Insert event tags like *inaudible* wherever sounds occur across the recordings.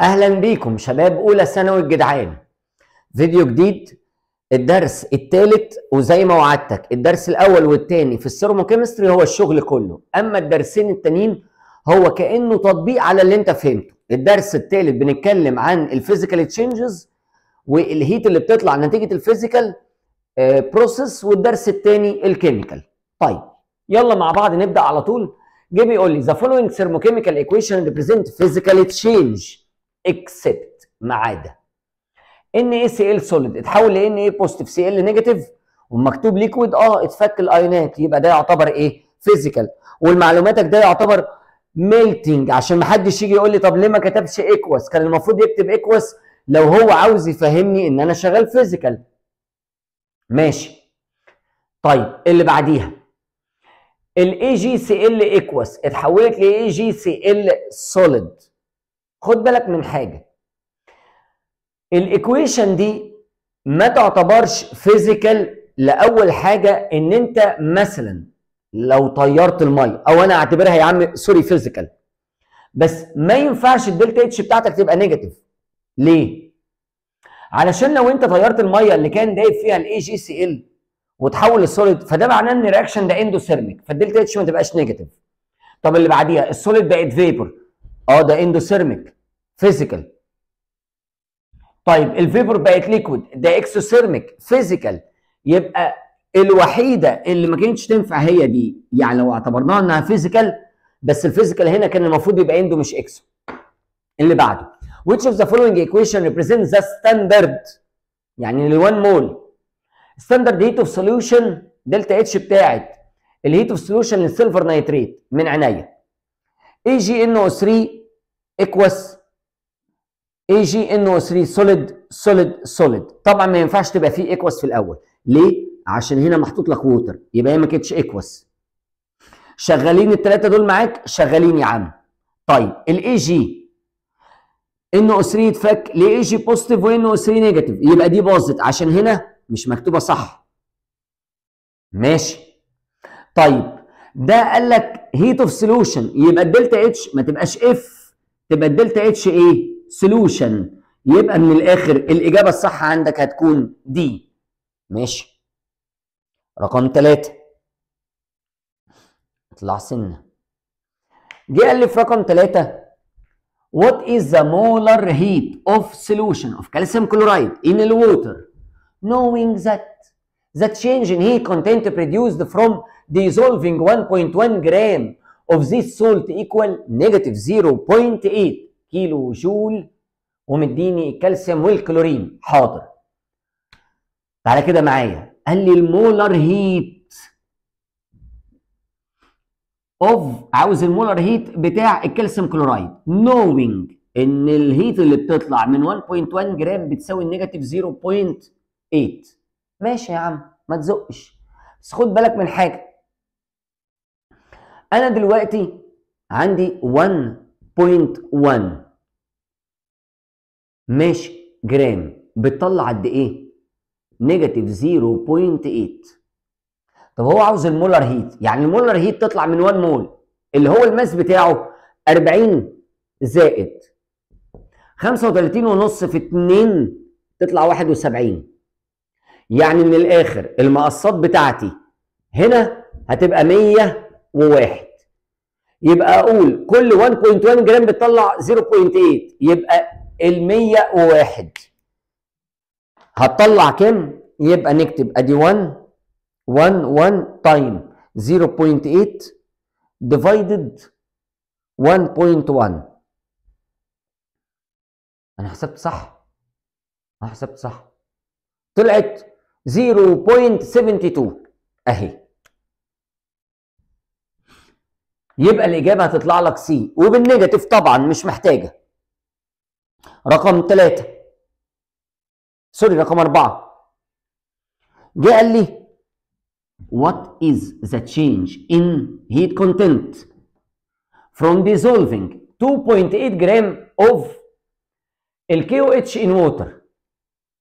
اهلا بيكم شباب اولى ثانوي الجدعان فيديو جديد الدرس الثالث وزي ما وعدتك الدرس الاول والثاني في السيروموكيمستري هو الشغل كله اما الدرسين التانيين هو كانه تطبيق على اللي انت فهمته الدرس الثالث بنتكلم عن الفيزيكال تشينجز والهيت اللي بتطلع نتيجه الفيزيكال آه، بروسيس والدرس الثاني الكيميكال طيب يلا مع بعض نبدا على طول جه يقول لي ذا فولوينج ثيرموكيميكال ايكويشن ريبريزنت فيزيكال تشينج اكسبت ما عدا ان اي سي ال سوليد اتحول لان اي بوزيتيف سي ال نيجاتيف ومكتوب ليكويد اه اتفك الايونات يبقى ده يعتبر ايه فيزيكال والمعلوماتك ده يعتبر ميلتنج عشان ما حدش يجي يقول لي طب ليه ما كتبش ايكوس كان المفروض يكتب ايكوس لو هو عاوز يفهمني ان انا شغال فيزيكال ماشي طيب اللي بعديها الاي جي سي ال ايكوس اتحولت لاي جي سي ال سوليد خد بالك من حاجه الايكويشن دي ما تعتبرش فيزيكال لاول حاجه ان انت مثلا لو طيرت الميه او انا اعتبرها يا عم سوري فيزيكال بس ما ينفعش الدلتا اتش بتاعتك تبقى نيجاتيف ليه علشان لو انت طيرت الميه اللي كان دايب فيها الاي جي سي ال وتحول لسوليد فده معناه ان الرياكشن ده اندوثيرميك فالدلتا اتش ما تبقاش نيجاتيف طب اللي بعديها السوليد بقت فيبر اه ده اندوثيرميك فيزيكال طيب الفيبر بقت ليكويد ده اكسوثيرميك فيزيكال يبقى الوحيده اللي ما كانتش تنفع هي دي يعني لو اعتبرناها انها فيزيكال بس الفيزيكال هنا كان المفروض يبقى اندو مش اكسو اللي بعده which of the following equation represents the standard يعني ال 1 مول standard heat اوف solution دلتا اتش بتاعت الهيت اوف سولوشن للسيلفر نايتريت من عينيا اي جي ان او 3 اكوس اي جي ان او 3 سوليد سوليد سوليد طبعا ما ينفعش تبقى فيه اكوس في الاول ليه عشان هنا محطوط لك ووتر يبقى هي ما كانتش اكوس شغالين الثلاثه دول معاك شغالين يا عم طيب الاي جي ان او 3 اتفك لاي جي بوزيتيف وان او 3 نيجاتيف يبقى دي باظت عشان هنا مش مكتوبه صح ماشي طيب ده قال لك هيت اوف سولوشن يبقى الدلتا اتش ما تبقاش اف تبقى الدلتا اتش ايه؟ سولوشن يبقى من الاخر الاجابه الصح عندك هتكون دي ماشي رقم ثلاثة اطلع سنه جه قال لي في رقم ثلاثة What is the molar heat of solution of calcium chloride in the water knowing that The change in heat content produced from dissolving 1.1 gram of this salt equal negative 0.8 كيلو جول ومديني الكالسيوم والكلورين حاضر تعالى كده معايا قال لي المولر هيت اوف عاوز المولر هيت بتاع الكالسيوم كلورايد نوينج ان الهيت اللي بتطلع من 1.1 جرام بتساوي النيجاتيف 0.8 ماشي يا عم ما تزقش بس خد بالك من حاجه انا دلوقتي عندي 1.1 ماشي جرام بتطلع قد ايه نيجاتيف 0.8 طب هو عاوز المولر هيت يعني المولر هيت تطلع من 1 مول اللي هو الماس بتاعه 40 زائد 35 ونص في 2 تطلع 71 يعني من الاخر المقصات بتاعتي هنا هتبقى 101 يبقى اقول كل 1.1 جرام بتطلع 0.8 يبقى ال 101 هتطلع كام؟ يبقى نكتب ادي 1 1 1 تايم 0.8 ديفايدد 1.1 انا حسبت صح انا حسبت صح طلعت 0.72 اهي يبقى الاجابه هتطلع لك سي وبالنيجاتيف طبعا مش محتاجه رقم 3 سوري رقم 4 جه قال لي What is the change in heat content from dissolving 2.8 جرام of الكيو اتش in water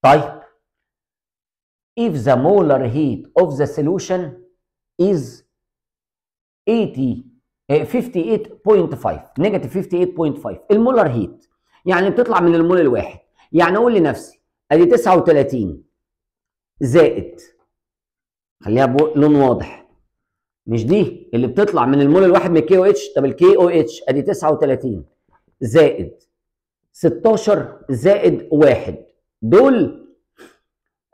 طيب if the molar heat of the solution is 80 58.5 نيجاتيف 58.5 المولر هيت يعني بتطلع من المول الواحد يعني اقول لنفسي ادي 39 زائد خليها بلون واضح مش دي اللي بتطلع من المول الواحد من الكي او اتش طب الكي او اتش ادي 39 زائد 16 زائد 1 دول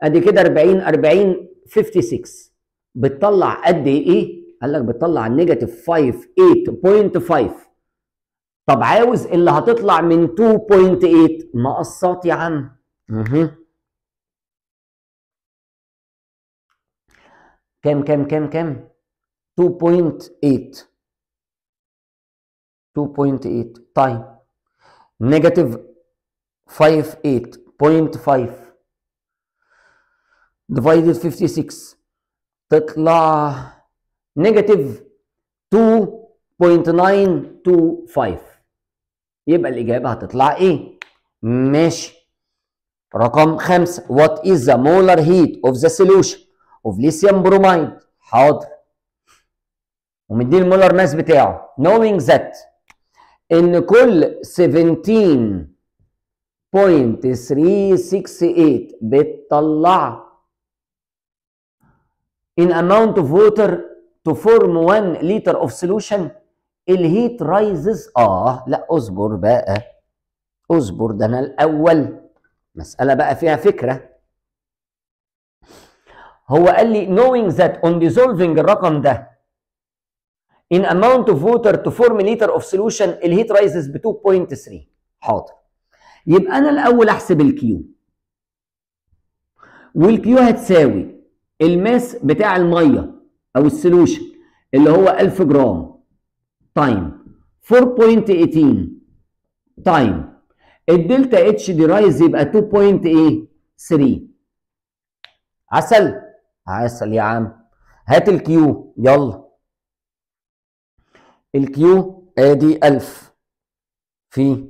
ادي كده 40 40 56 بتطلع قد ايه؟ قال لك بتطلع نيجاتيف 5 8.5 طب عاوز اللي هتطلع من 2.8 مقصات يا عم اها كام كام كام كام 2.8 2.8 طيب نيجاتيف 58.5 ديفايدد 56 تطلع نيجاتيف 2.925 يبقى الإجابة هتطلع إيه؟ ماشي رقم خمسة What is the molar heat of the solution of lithium bromide؟ حاضر ومديني المولر ماس بتاعه knowing that إن كل 17.368 بتطلع in amount of water to form 1 liter of solution الهيت رايزز اه لا اصبر بقى اصبر ده انا الاول مساله بقى فيها فكره هو قال لي knowing that on dissolving الرقم ده in amount of water to form liter of solution الهيت رايزز ب 2.3 حاضر يبقى انا الاول احسب الكيو والكيو هتساوي الماس بتاع الميه او السولوشن اللي هو 1000 جرام تايم 4.18 تايم الدلتا اتش دي رايز يبقى 2.3 عسل عسل يا عم هات الكيو يلا الكيو ادي 1000 في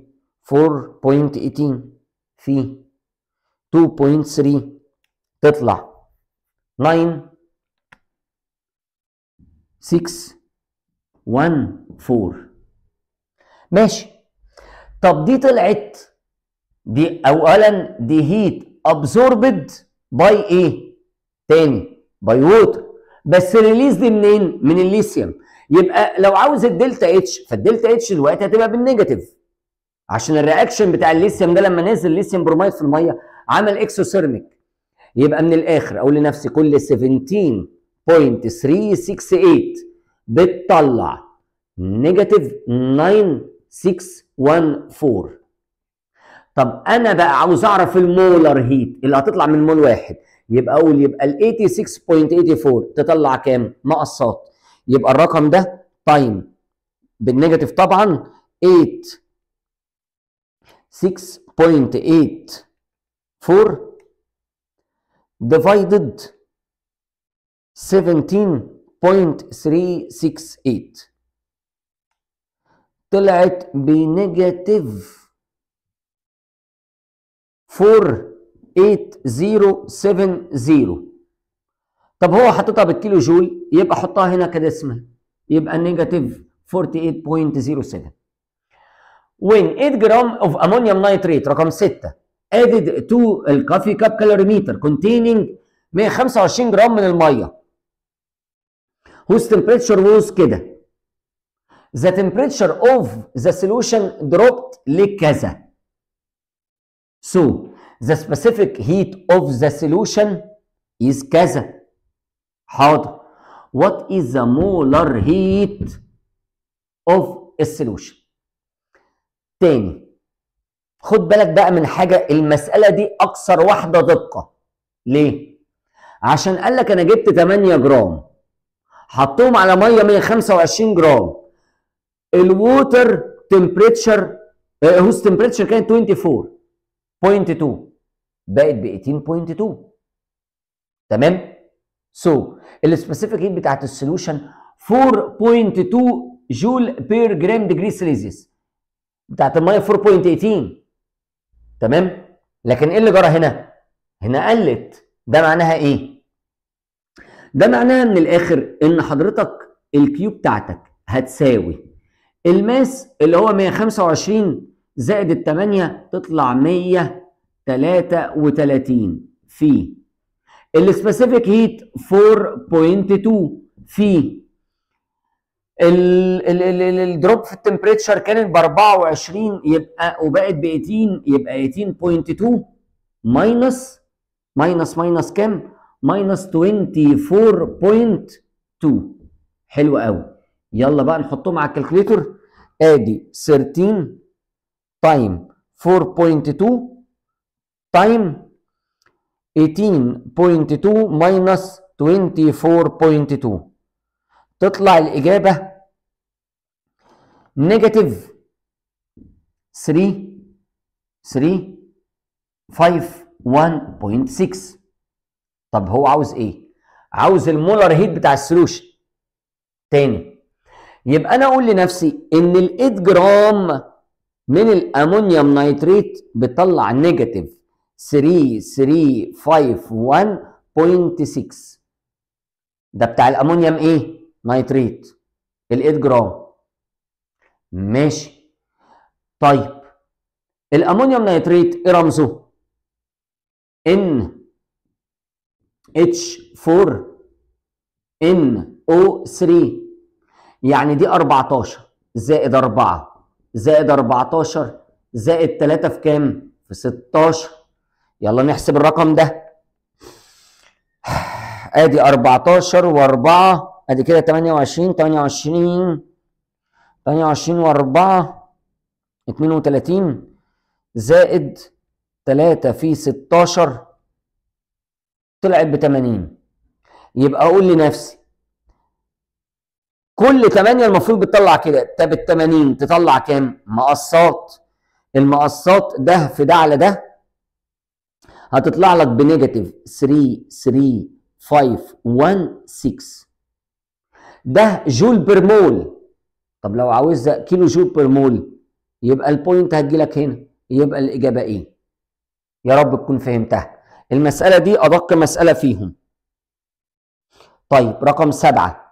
4.18 في 2.3 تطلع لاين 6 1 4 ماشي طب دي طلعت دي اولا دي هيت ابزوربد باي ايه تاني باي ووتر بس ريليز دي منين من الليثيوم يبقى لو عاوز الدلتا اتش فالدلتا اتش دلوقتي هتبقى بالنيجاتيف عشان الرياكشن بتاع الليثيوم ده لما نزل الليثيوم بروميد في الميه عمل اكسوثيرميك يبقى من الاخر اقول لنفسي كل 17.368 بتطلع نيجاتيف 9614 طب انا بقى عاوز اعرف المولر هيت اللي هتطلع من مول واحد يبقى اقول يبقى ال 86.84 تطلع كام؟ مقصات يبقى الرقم ده تايم بالنيجاتيف طبعا 8 6.84 divided 17.368 طلعت بنيجاتيف 48070 طب هو حاططها بالكيلو جول يبقى حطها هنا كدسمه يبقى نيجاتيف 48.07 وين 8 جرام اوف امونيوم nitrate رقم 6 added to الكافي كاب كالوريميتر containing 125 جرام من الميه whose temperature was كده the temperature of the solution dropped لكذا so the specific heat of the solution is كذا حاضر what is the molar heat of a solution تاني خد بالك بقى من حاجه المساله دي اكثر واحده دقه ليه عشان قال لك انا جبت 8 جرام حطهم على ميه 125 جرام الووتر تمبريتشر هوز تمبريتشر كانت 24.2 بقت ب 18.2 تمام سو so, السبيسيفيك هيت بتاعت السوليوشن 4.2 جول بير جرام ديجري سيليزيوس بتاعت الميه 4.18 تمام لكن ايه اللي جرى هنا هنا قلت ده معناها ايه ده معناها من الاخر ان حضرتك الكيو بتاعتك هتساوي الماس اللي هو 125 زائد ال 8 تطلع 133 في السبيسيفيك هيت 4.2 في الدروب في التمبريتشر كانت ب 24 يبقى وبقت ب 18 يبقى 18.2 ماينس ماينس ماينس كام؟ ماينس 24.2 حلو قوي يلا بقى نحطهم على الكالكليتر ادي 13 تايم 4.2 تايم 18.2 ماينس 24.2 تطلع الإجابة نيجاتيف 3 3 5 1.6 طب هو عاوز ايه؟ عاوز المولر هيت بتاع السولوشن تاني يبقى انا اقول لنفسي ان الـ 8 جرام من الامونيوم نيتريت بتطلع نيجاتيف 3 3351.6 ده بتاع الامونيوم ايه؟ نيتريت ال8 جرام ماشي طيب الامونيوم نيتريت ايه رمزه ان اتش 4 ان او 3 يعني دي 14 زائد 4 زائد 14 زائد 3 في كام في 16 يلا نحسب الرقم ده *sighs* ادي 14 و4 ادي كده 28 28 28 و4 32 زائد 3 في 16 طلعت ب 80 يبقى اقول لنفسي كل 8 المفروض بتطلع كده طب ال 80 تطلع كام؟ مقصات المقصات ده في ده على ده هتطلع لك بنيجاتيف 3 3 5 1 6 ده جول بير مول طب لو عاوز كيلو جول بير مول يبقى البوينت هتجي لك هنا يبقى الاجابه ايه يا رب تكون فهمتها المساله دي ادق مساله فيهم طيب رقم سبعة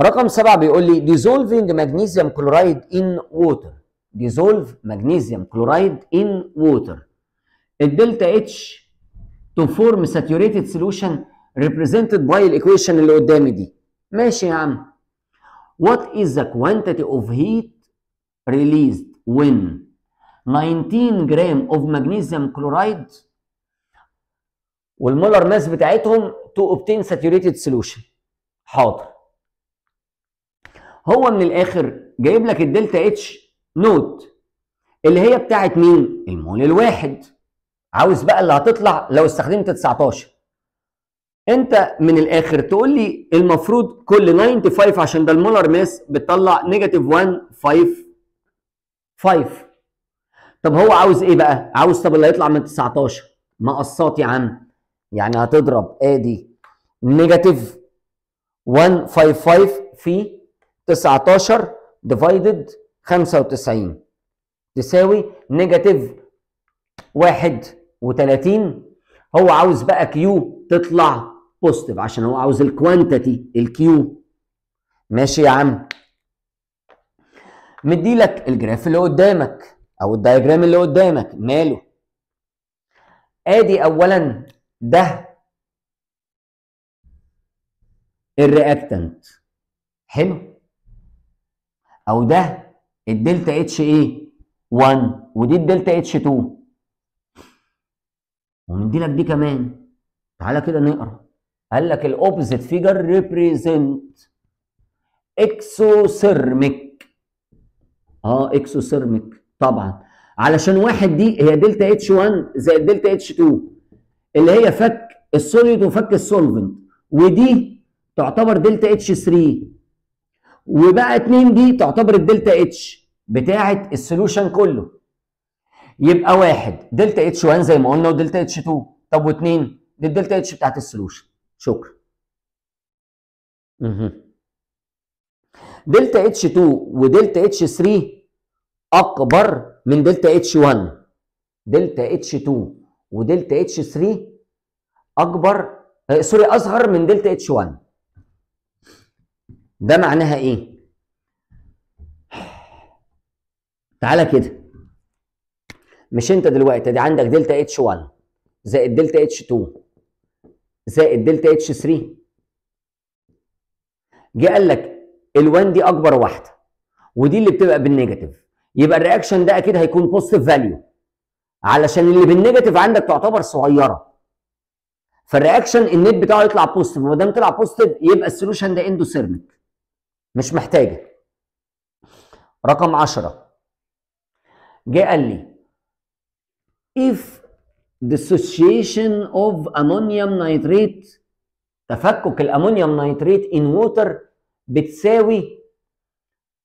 رقم سبعة بيقول لي ديزولفينج ماجنيزيوم كلورايد ان ووتر. ديزولف ماجنيزيوم كلورايد ان ووتر. الدلتا اتش تو فورم ساتيوريتد سولوشن ريبريزنتد باي الايكويشن اللي قدامي دي ماشي يا عم What is the quantity of heat released when 19 جرام of magnesium chloride والمولر ماس بتاعتهم to obtain saturated solution حاضر هو من الاخر جايب لك الدلتا اتش نوت اللي هي بتاعت مين؟ المول الواحد عاوز بقى اللي هتطلع لو استخدمت 19 انت من الاخر تقول لي المفروض كل 95 عشان ده المولر ماس بتطلع نيجاتيف 1 5 5 طب هو عاوز ايه بقى؟ عاوز طب اللي هيطلع من 19 مقصات يا عم يعني هتضرب ادي نيجاتيف 155 في 19 ديفايدد 95 تساوي نيجاتيف 31 هو عاوز بقى كيو تطلع بوزيتيف عشان هو عاوز الكوانتيتي الكيو ماشي يا عم مديلك الجراف اللي قدامك او الدايجرام اللي قدامك ماله ادي اولا ده الرياكتنت حلو او ده الدلتا اتش ايه 1 ودي الدلتا اتش 2 ومديلك دي كمان تعالى كده نقرا قال لك الاوبزيت فيجر ريبريزنت اكسوثيرميك اه اكسوثيرميك طبعا علشان واحد دي هي دلتا اتش 1 زائد دلتا اتش 2 اللي هي فك السوليد وفك السولفنت ودي تعتبر دلتا اتش 3 وبقى 2 دي تعتبر الدلتا اتش بتاعه السولوشن كله يبقى واحد دلتا اتش 1 زي ما قلنا ودلتا اتش 2 طب واثنين دي الدلتا اتش بتاعت السولوشن شكرا دلتا اتش 2 ودلتا اتش 3 اكبر من دلتا اتش 1 دلتا اتش 2 ودلتا اتش 3 اكبر آه، سوري اصغر من دلتا اتش 1 ده معناها ايه تعالى كده مش انت دلوقتي دي عندك دلتا اتش 1 زائد دلتا اتش 2 زائد دلتا اتش 3 جه قال لك ال1 دي اكبر واحده ودي اللي بتبقى بالنيجاتيف يبقى الرياكشن ده اكيد هيكون بوزيتيف فاليو علشان اللي بالنيجاتيف عندك تعتبر صغيره فالرياكشن النت بتاعه يطلع بوزيتيف وما دام طلع بوزيتيف يبقى السولوشن ده اندوثيرميك مش محتاجه رقم 10 جه قال لي if dissociation of ammonium nitrate تفكك الامونيوم نيتريت ان ووتر بتساوي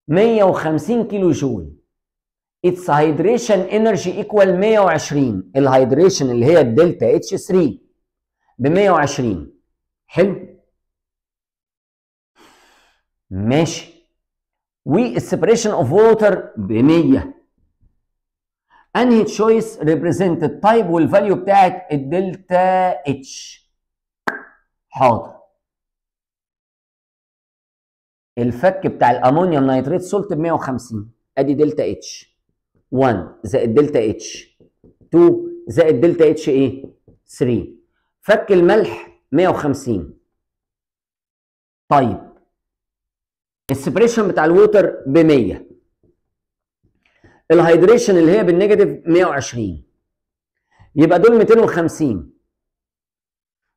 150 كيلو جول its hydration energy equal 120 الهيدريشن اللي هي الدلتا اتش 3 ب 120 حلو ماشي والسبريشن اوف ووتر ب 100 انهي تشويس ريبريزنت التايب والفاليو بتاعت الدلتا اتش حاضر الفك بتاع الامونيوم نيتريت سولت ب 150 ادي دلتا اتش 1 زائد دلتا اتش 2 زائد دلتا اتش ايه 3 فك الملح 150 طيب السبريشن بتاع الووتر ب 100 الهيدريشن اللي هي بالنيجاتيف 120 يبقى دول 250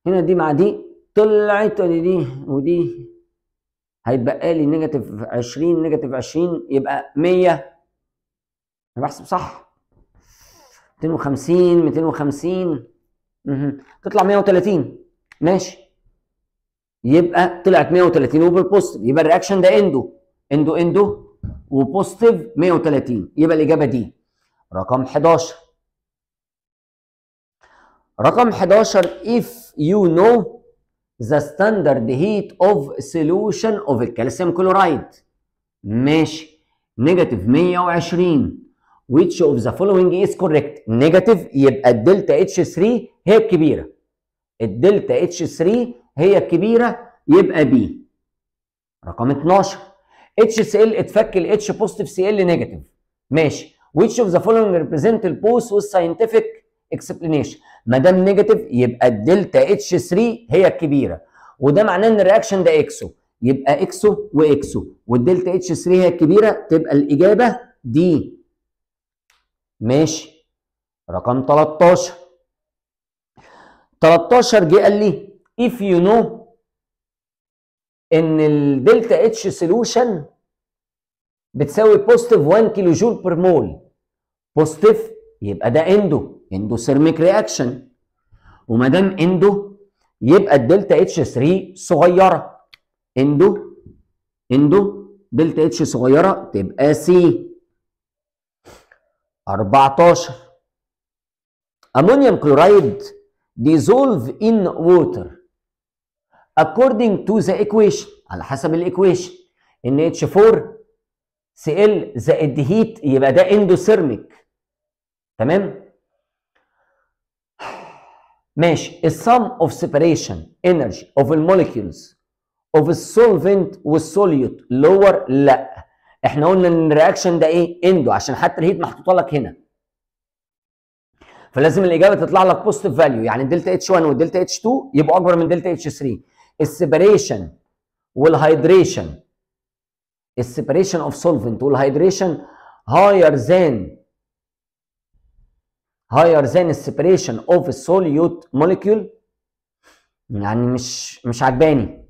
هنا دي مع دي طلعت ودي دي ودي هيتبقى لي نيجاتيف 20 نيجاتيف 20 يبقى 100 انا بحسب صح 250 250 اها تطلع 130 ماشي يبقى طلعت 130 وبالبوست يبقى الرياكشن ده اندو اندو اندو وبوزيتيف 130 يبقى الاجابه دي رقم 11 رقم 11 if you know the standard heat of solution of calcium chloride ماشي نيجاتيف 120 which of the following is correct نيجاتيف يبقى الدلتا اتش 3 هي الكبيره الدلتا اتش 3 هي الكبيره يبقى بي رقم 12 اتش سي ال اتفك الاتش بوزيتيف سي ال نيجاتيف ماشي ويتش اوف ذا فولوينج ريبريزنت البوست والساينتفك اكسبلينيشن ما دام نيجاتيف يبقى الدلتا اتش 3 هي الكبيره وده معناه ان الرياكشن ده اكسو يبقى اكسو واكسو والدلتا اتش 3 هي الكبيره تبقى الاجابه دي ماشي رقم 13 13 جه قال لي if you know ان الدلتا اتش سولوشن بتساوي بوزيتيف 1 كيلو جول بير مول بوزيتيف يبقى ده اندو اندو سيرميك رياكشن وما دام اندو يبقى الدلتا اتش 3 صغيره اندو اندو دلتا اتش صغيره تبقى سي 14 امونيوم كلورايد ديزولف ان ووتر according to the equation على حسب الايكويشن ان H4 Cl زائد هيت يبقى ده اندوثيرميك تمام ماشي السم اوف سيبريشن انرجي اوف المولكيولز اوف السولفنت والسوليوت لور لا احنا قلنا ان الرياكشن ده ايه اندو عشان حتى الهيت محطوطه لك هنا فلازم الاجابه تطلع لك بوزيتيف فاليو يعني دلتا اتش 1 ودلتا اتش 2 يبقوا اكبر من دلتا اتش 3 السيبريشن والهايدريشن السيبريشن اوف سولفنت والهايدريشن هاير ذان هاير ذان السيبريشن اوف السوليوت موليكيول يعني مش مش عجباني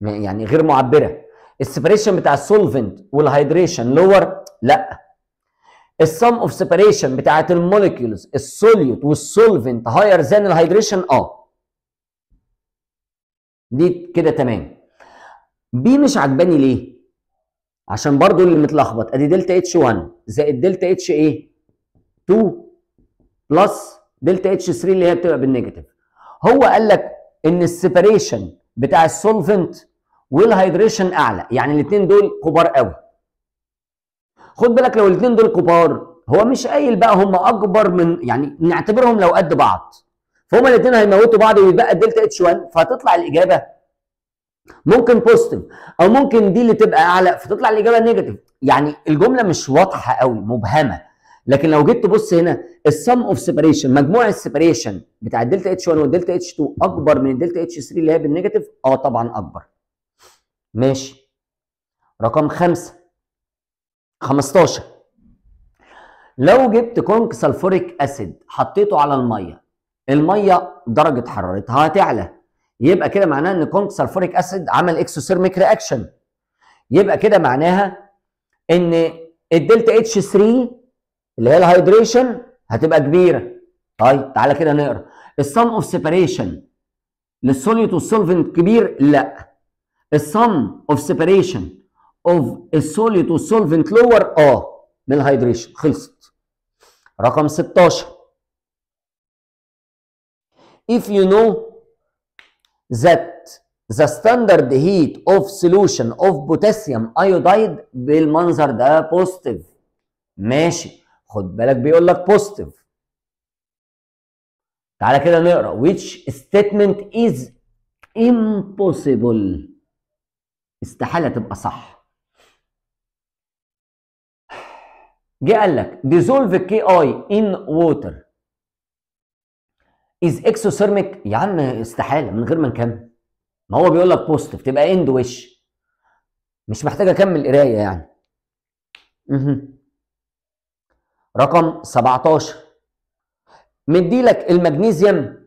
يعني غير معبره السيبريشن بتاع السولفنت والهايدريشن لور لا السم اوف سيبريشن بتاعت الموليكيولز السوليوت والسولفنت هاير ذان الهايدريشن اه دي كده تمام بي مش عجباني ليه عشان برضو اللي متلخبط ادي دلتا اتش 1 زائد دلتا اتش ايه 2 بلس دلتا اتش 3 اللي هي بتبقى بالنيجاتيف هو قال لك ان السيبريشن بتاع السولفنت والهايدريشن اعلى يعني الاثنين دول كبار قوي خد بالك لو الاثنين دول كبار هو مش قايل بقى هم اكبر من يعني نعتبرهم لو قد بعض فهما الاثنين هيموتوا بعض ويتبقى إيه الدلتا اتش 1 فهتطلع الاجابه ممكن بوزيتيف او ممكن دي اللي تبقى اعلى فتطلع الاجابه نيجاتيف يعني الجمله مش واضحه قوي مبهمه لكن لو جيت تبص هنا السم اوف سيبريشن مجموع السيبريشن بتاع الدلتا اتش 1 والدلتا اتش 2 اكبر من الدلتا اتش 3 اللي هي بالنيجاتيف اه طبعا اكبر ماشي رقم خمسة 15 لو جبت كونك سلفوريك اسيد حطيته على الميه الميه درجه حرارتها هتعلى يبقى كده معناها ان كونك سلفوريك اسيد عمل اكسوثيرميك رياكشن يبقى كده معناها ان الدلتا اتش 3 اللي هي الهايدريشن هتبقى كبيره طيب تعالى كده نقرا الصم اوف سيبريشن للسوليوت والسولفنت كبير لا الصم اوف سيبريشن اوف السوليوت والسولفنت لور اه من الهايدريشن خلصت رقم 16 if you know that the standard heat of solution of potassium iodide بالمنظر ده positive ماشي خد بالك بيقول لك positive تعالى كده نقرا which statement is impossible استحاله تبقى صح جه قال لك dissolve KI in water از اكسوثيرميك يا عم استحاله من غير ما نكمل ما هو بيقول لك بوزيتيف تبقى اند وش مش محتاج اكمل قرايه يعني مهم. رقم 17 مديلك المغنيسيوم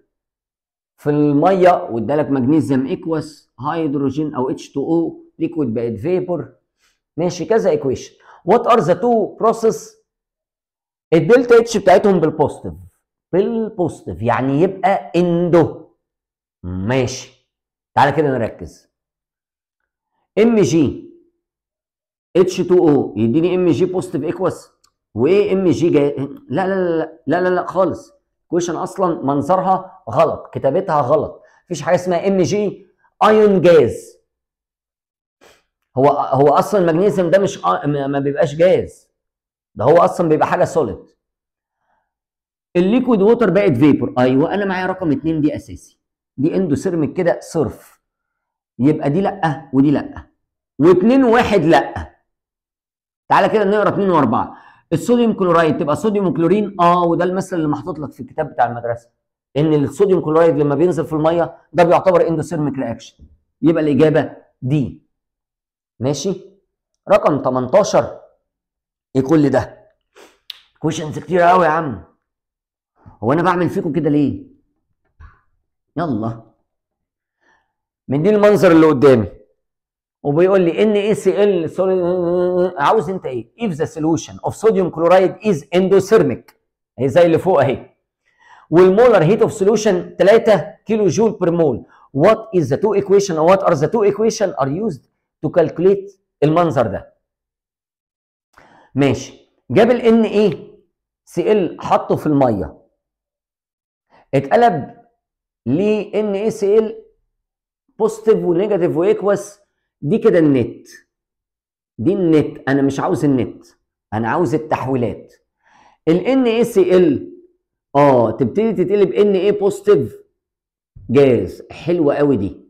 في الميه وادالك مغنيسيوم ايكوس هيدروجين او اتش 2 او ليكويد بقت فيبر ماشي كذا ايكويشن وات ار ذا تو بروسيس الدلتا اتش بتاعتهم بالبوزيتيف بالبوزيتيف يعني يبقى اندو ماشي تعالى كده نركز ام جي اتش 2 او يديني ام جي بوزيتيف ايكوس وايه ام جي لا لا لا لا لا لا خالص كويشن اصلا منظرها غلط كتابتها غلط مفيش حاجه اسمها ام جي ايون جاز هو هو اصلا المغنيسيوم ده مش ما بيبقاش جاز ده هو اصلا بيبقى حاجه سوليد الليكويد ووتر بقت فيبر ايوه انا معايا رقم اتنين دي اساسي دي اندوثيرميك كده صرف يبقى دي لا ودي لا واتنين واحد لا تعالى كده نقرا اتنين واربعه الصوديوم كلورايد تبقى صوديوم كلورين اه وده المثل اللي محطوط لك في الكتاب بتاع المدرسه ان الصوديوم كلورايد لما بينزل في الميه ده بيعتبر اندوثيرميك رياكشن يبقى الاجابه دي ماشي رقم 18 ايه كل ده كويشنز كتير قوي يا عم هو انا بعمل فيكم كده ليه يلا من دي المنظر اللي قدامي وبيقول لي ان اي سي ال عاوز انت ايه اف ذا سولوشن اوف صوديوم كلورايد از اندوثيرميك هي زي اللي فوق اهي والمولر هيت اوف سوليوشن 3 كيلو جول بير مول وات از ذا تو ايكويشن او وات ار ذا تو ايكويشن ار يوزد تو كالكوليت المنظر ده ماشي جاب ال ان ايه سي ال حطه في الميه اتقلب ل ان اس ال بوزيتيف ونيجاتيف وايكوس دي كده النت دي النت انا مش عاوز النت انا عاوز التحويلات الان اس ال اه تبتدي تتقلب ان ايه بوزيتيف جاز حلوه قوي دي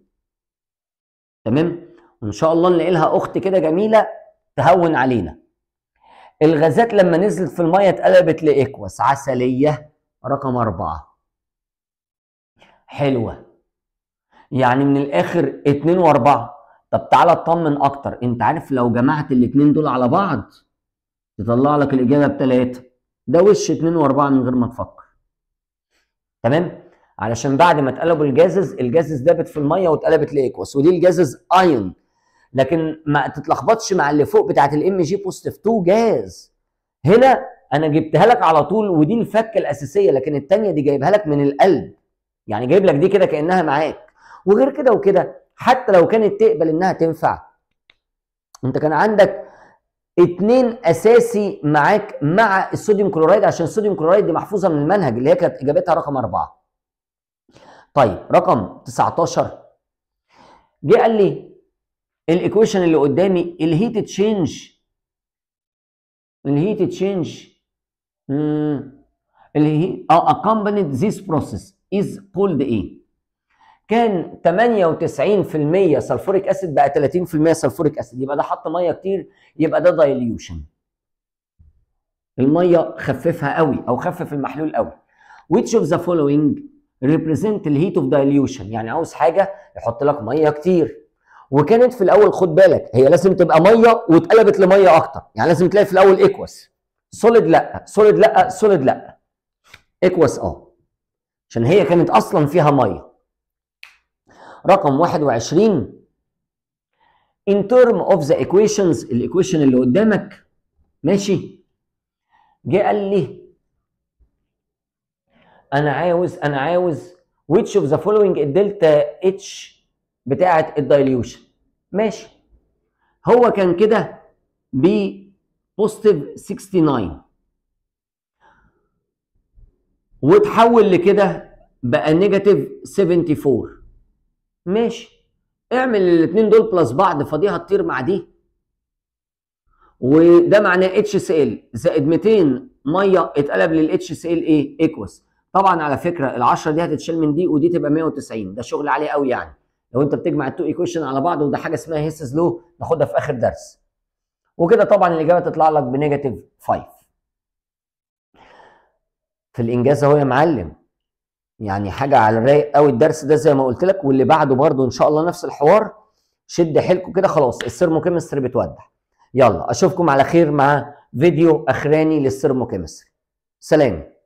تمام وان شاء الله نلاقي لها اخت كده جميله تهون علينا الغازات لما نزلت في الميه اتقلبت لايكوس عسليه رقم أربعة حلوه يعني من الاخر اتنين واربعه طب تعالى اطمن اكتر انت عارف لو جمعت الاتنين دول على بعض يطلع لك الاجابه بتلاته ده وش اتنين واربعه من غير ما تفكر تمام علشان بعد ما اتقلبوا الجازز الجازز دابت في الميه واتقلبت لايكوس ودي الجازز ايون لكن ما تتلخبطش مع اللي فوق بتاعت الام جي بوستيف 2 جاز هنا انا جبتها لك على طول ودي الفكه الاساسيه لكن الثانيه دي جايبها لك من القلب يعني جايب لك دي كده كانها معاك وغير كده وكده حتى لو كانت تقبل انها تنفع انت كان عندك اتنين اساسي معاك مع الصوديوم كلورايد عشان الصوديوم كلورايد دي محفوظه من المنهج اللي هي كانت اجابتها رقم اربعه. طيب رقم 19 جه قال لي الايكويشن اللي قدامي الهيت تشينج الهيت تشينج امم اللي هي اه accompanied this process از كولد ايه كان 98% سلفوريك اسيد بقى 30% سلفوريك اسيد يبقى ده حط ميه كتير يبقى ده دايليوشن الميه خففها قوي او خفف المحلول قوي which of the following represent the heat of يعني عاوز حاجه يحط لك ميه كتير وكانت في الاول خد بالك هي لازم تبقى ميه واتقلبت لميه اكتر يعني لازم تلاقي في الاول ايكوس سوليد لا سوليد لا سوليد لا ايكوس اه عشان هي كانت اصلا فيها ميه رقم 21 in term of the equations الايكويشن اللي قدامك ماشي جه قال لي انا عاوز انا عاوز which of the following الدلتا اتش بتاعه الدايليوشن ماشي هو كان كده ب بوزيتيف 69 وتحول لكده بقى نيجاتيف 74 ماشي اعمل الاثنين دول بلس بعض فدي هتطير مع دي وده معناه اتش سي ال زائد 200 ميه اتقلب للاتش سي ال ايه ايكوس طبعا على فكره ال 10 دي هتتشال من دي ودي تبقى 190 ده شغل عالي قوي يعني لو انت بتجمع التو ايكويشن على بعض وده حاجه اسمها هيسز لو ناخدها في اخر درس وكده طبعا الاجابه تطلع لك بنيجاتيف 5 في الانجاز اهو يا معلم يعني حاجه على الرايق قوي الدرس ده زي ما قلت لك واللي بعده برده ان شاء الله نفس الحوار شد حيلكم كده خلاص السيرمو كيمستري بتودع يلا اشوفكم على خير مع فيديو اخراني للسيرمو كيمستري سلام